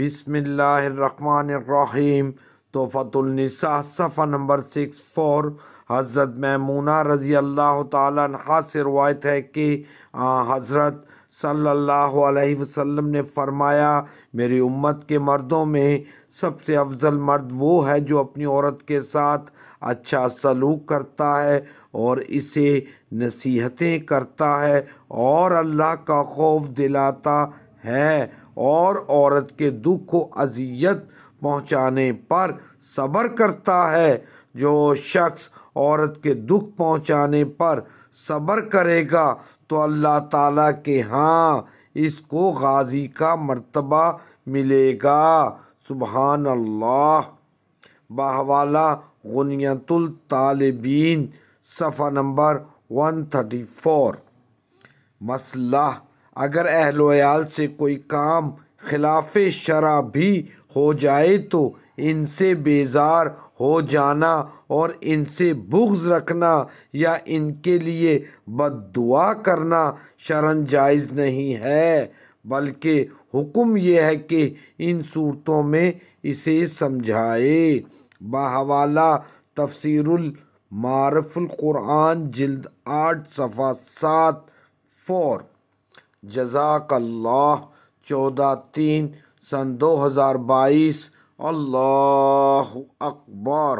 बिसमीम तोहफ़तुलनसा सफ़ा number six four हज़रत ममूना रज़ी अल्लाह तहा से रवायत है कि हज़रत सल्ला अलैहि वसल्लम ने फरमाया मेरी उम्मत के मर्दों में सबसे अफजल मर्द वो है जो अपनी औरत के साथ अच्छा सलूक करता है और इसे नसीहतें करता है और अल्लाह का खौफ दिलाता है और औरत के दुख को अजियत पहुंचाने पर सब्र करता है जो शख्स औरत के दुख पहुंचाने पर सब्र करेगा तो अल्लाह ताला के हाँ इसको गाजी का मर्तबा मिलेगा सुबहान अल्लाह बाहवाला गनियतुल तालिबीन सफ़ा नंबर वन थर्टी फोर मसला अगर अहलोयाल से कोई काम खिलाफ शरा भी हो जाए तो इनसे बेज़ार हो जाना और इनसे बुग्ज़ रखना या इनके लिए बद करना शरण जायज़ नहीं है बल्कि हुक्म यह है कि इन सूरतों में इसे समझाए बहवाला मारफुल कुरान जल्द आठ सफ़ा सात फोर जजाकल्ला чодатин сан 2022 аллоҳу акбар